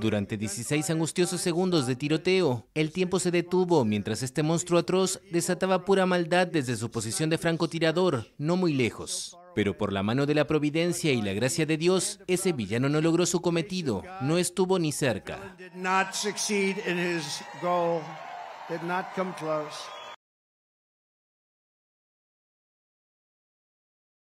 Durante 16 angustiosos segundos de tiroteo, el tiempo se detuvo mientras este monstruo atroz desataba pura maldad desde su posición de francotirador, no muy lejos. Pero por la mano de la providencia y la gracia de Dios, ese villano no logró su cometido, no estuvo ni cerca.